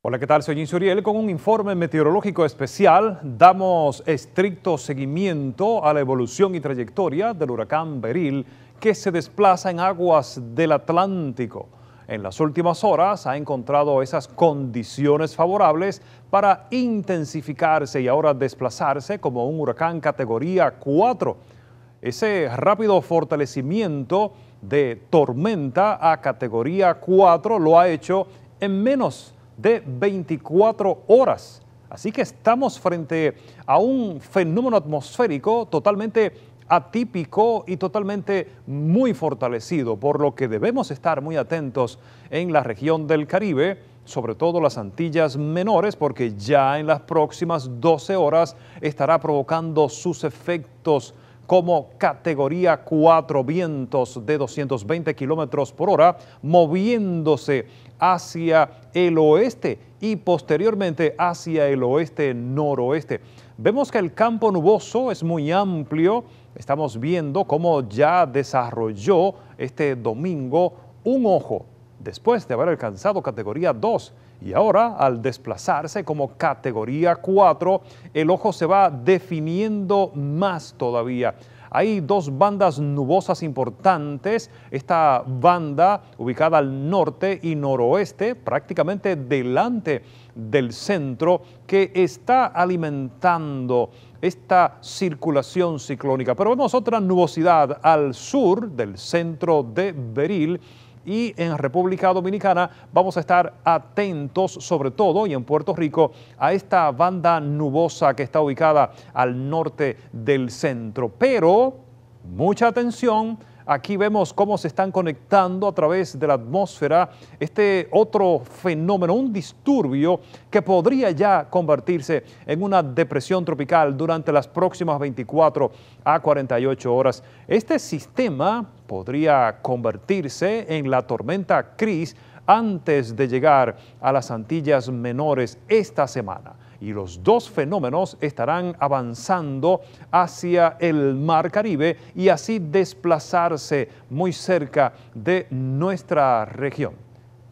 Hola, ¿qué tal? Soy Insuriel. Con un informe meteorológico especial damos estricto seguimiento a la evolución y trayectoria del huracán Beril que se desplaza en aguas del Atlántico. En las últimas horas ha encontrado esas condiciones favorables para intensificarse y ahora desplazarse como un huracán categoría 4. Ese rápido fortalecimiento de tormenta a categoría 4 lo ha hecho en menos de 24 horas. Así que estamos frente a un fenómeno atmosférico totalmente atípico y totalmente muy fortalecido, por lo que debemos estar muy atentos en la región del Caribe, sobre todo las Antillas menores, porque ya en las próximas 12 horas estará provocando sus efectos como categoría 4 vientos de 220 kilómetros por hora, moviéndose hacia el oeste y posteriormente hacia el oeste-noroeste. Vemos que el campo nuboso es muy amplio. Estamos viendo cómo ya desarrolló este domingo un ojo después de haber alcanzado categoría 2 y ahora al desplazarse como categoría 4, el ojo se va definiendo más todavía. Hay dos bandas nubosas importantes, esta banda ubicada al norte y noroeste, prácticamente delante del centro, que está alimentando esta circulación ciclónica. Pero vemos otra nubosidad al sur del centro de Beril, y en República Dominicana vamos a estar atentos sobre todo y en Puerto Rico a esta banda nubosa que está ubicada al norte del centro. Pero mucha atención Aquí vemos cómo se están conectando a través de la atmósfera este otro fenómeno, un disturbio que podría ya convertirse en una depresión tropical durante las próximas 24 a 48 horas. Este sistema podría convertirse en la tormenta Cris antes de llegar a las Antillas Menores esta semana. Y los dos fenómenos estarán avanzando hacia el Mar Caribe y así desplazarse muy cerca de nuestra región.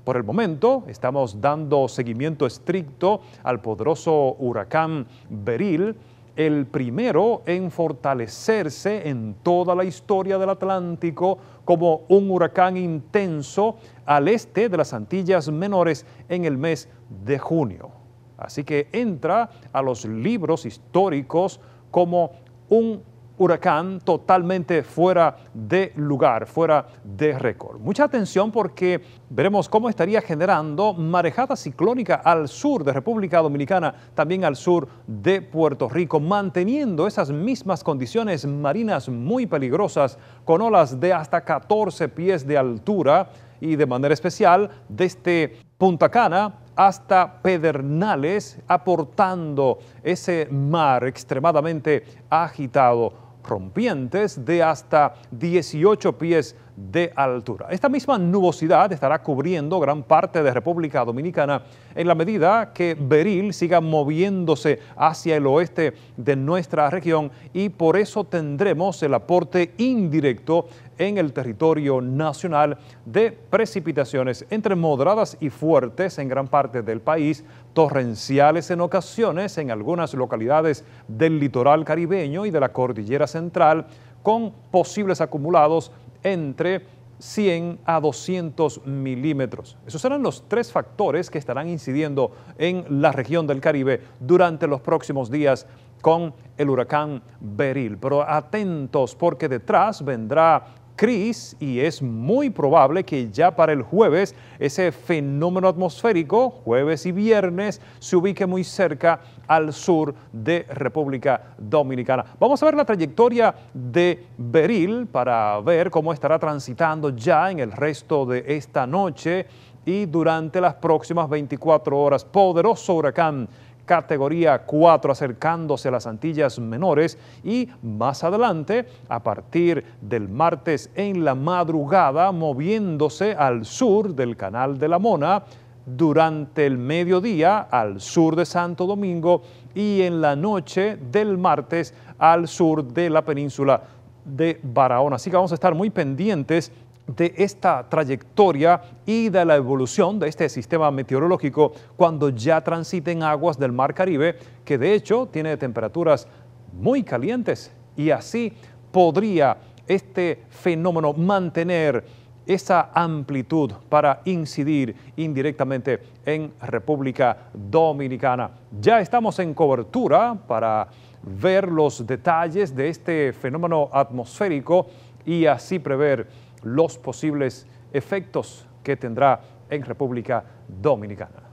Por el momento estamos dando seguimiento estricto al poderoso huracán Beril el primero en fortalecerse en toda la historia del Atlántico como un huracán intenso al este de las Antillas Menores en el mes de junio. Así que entra a los libros históricos como un huracán totalmente fuera de lugar, fuera de récord. Mucha atención porque veremos cómo estaría generando marejada ciclónica al sur de República Dominicana, también al sur de Puerto Rico, manteniendo esas mismas condiciones marinas muy peligrosas con olas de hasta 14 pies de altura y de manera especial desde Punta Cana hasta Pedernales, aportando ese mar extremadamente agitado rompientes de hasta 18 pies de altura. Esta misma nubosidad estará cubriendo gran parte de República Dominicana en la medida que Beril siga moviéndose hacia el oeste de nuestra región y por eso tendremos el aporte indirecto en el territorio nacional de precipitaciones entre moderadas y fuertes en gran parte del país, torrenciales en ocasiones en algunas localidades del litoral caribeño y de la cordillera central, con posibles acumulados entre 100 a 200 milímetros. Esos serán los tres factores que estarán incidiendo en la región del Caribe durante los próximos días con el huracán Beril. Pero atentos porque detrás vendrá Cris y es muy probable que ya para el jueves ese fenómeno atmosférico, jueves y viernes, se ubique muy cerca al sur de República Dominicana. Vamos a ver la trayectoria de Beril para ver cómo estará transitando ya en el resto de esta noche y durante las próximas 24 horas. Poderoso huracán categoría 4 acercándose a las Antillas Menores y más adelante, a partir del martes en la madrugada, moviéndose al sur del Canal de la Mona, durante el mediodía al sur de Santo Domingo y en la noche del martes al sur de la península de Barahona. Así que vamos a estar muy pendientes de esta trayectoria y de la evolución de este sistema meteorológico cuando ya transiten aguas del Mar Caribe, que de hecho tiene temperaturas muy calientes y así podría este fenómeno mantener esa amplitud para incidir indirectamente en República Dominicana. Ya estamos en cobertura para ver los detalles de este fenómeno atmosférico y así prever los posibles efectos que tendrá en República Dominicana.